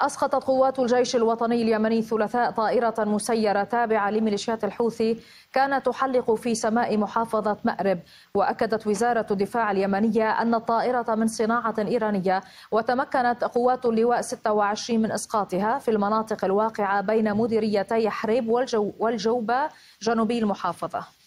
أسقطت قوات الجيش الوطني اليمني الثلاثاء طائرة مسيرة تابعة لميليشيات الحوثي كانت تحلق في سماء محافظة مأرب وأكدت وزارة الدفاع اليمنية أن الطائرة من صناعة إيرانية وتمكنت قوات اللواء 26 من إسقاطها في المناطق الواقعة بين مديريتي حريب والجو والجوبة جنوبي المحافظة